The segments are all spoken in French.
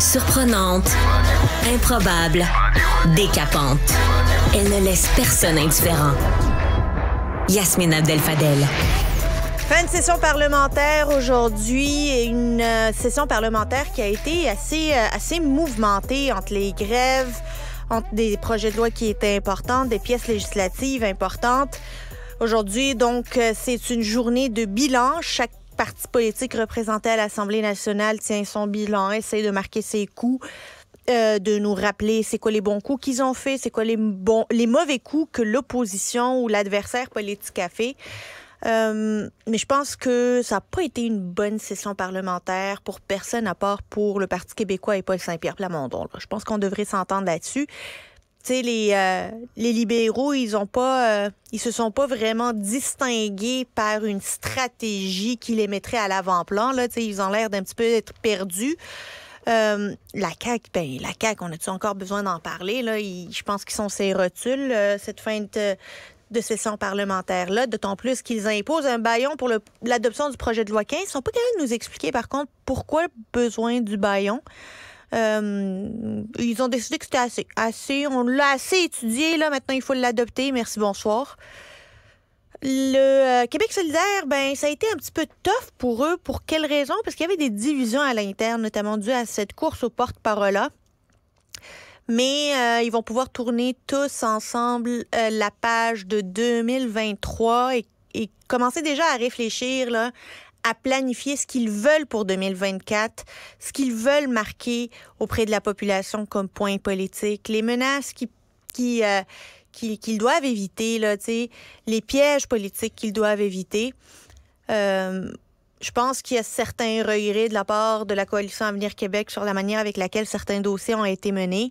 Surprenante, improbable, décapante. Elle ne laisse personne indifférent. Yasmine Abdel-Fadel. Fin de session parlementaire aujourd'hui, une euh, session parlementaire qui a été assez, euh, assez mouvementée entre les grèves, entre des projets de loi qui étaient importants, des pièces législatives importantes. Aujourd'hui, donc, euh, c'est une journée de bilan. Chaque parti politique représenté à l'Assemblée nationale tient son bilan, essaie de marquer ses coups. Euh, de nous rappeler c'est quoi les bons coups qu'ils ont fait, c'est quoi les, bons, les mauvais coups que l'opposition ou l'adversaire politique a fait. Euh, mais je pense que ça n'a pas été une bonne session parlementaire pour personne à part pour le Parti québécois et Paul Saint-Pierre Plamondon. Je pense qu'on devrait s'entendre là-dessus les, euh, les libéraux, ils ont pas, euh, ils se sont pas vraiment distingués par une stratégie qui les mettrait à l'avant-plan. Là, ils ont l'air d'un petit peu être perdus. Euh, la CAQ, ben, la cac, on a-tu encore besoin d'en parler? Là? je pense qu'ils sont ces rotules, cette fin de, session parlementaire-là, d'autant plus qu'ils imposent un baillon pour l'adoption du projet de loi 15. Ils sont pas capables de nous expliquer, par contre, pourquoi besoin du baillon. Euh, ils ont décidé que c'était assez. assez on l'a assez étudié, là, maintenant il faut l'adopter. Merci, bonsoir. Le euh, Québec solidaire, ben, ça a été un petit peu tough pour eux. Pour quelles raisons? Parce qu'il y avait des divisions à l'interne, notamment dues à cette course aux porte-parole-là. Mais euh, ils vont pouvoir tourner tous ensemble la page de 2023 et, et, commencer déjà à réfléchir là, à planifier ce qu'ils veulent pour 2024, ce qu'ils veulent marquer auprès de la population comme point politique, les menaces euh, qu'ils doivent éviter, les pièges politiques qu'ils doivent éviter. Euh, je pense qu'il y a certains regrets de la part de la coalition Avenir Québec sur la manière avec laquelle certains dossiers ont été menés,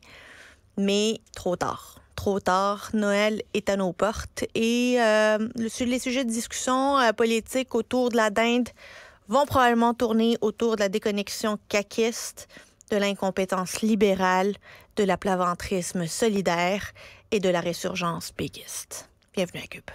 mais trop tard trop tard. Noël est à nos portes et euh, les sujets de discussion euh, politique autour de la dinde vont probablement tourner autour de la déconnexion caquiste, de l'incompétence libérale, de l'aplaventrisme solidaire et de la résurgence péquiste. Bienvenue à Cube.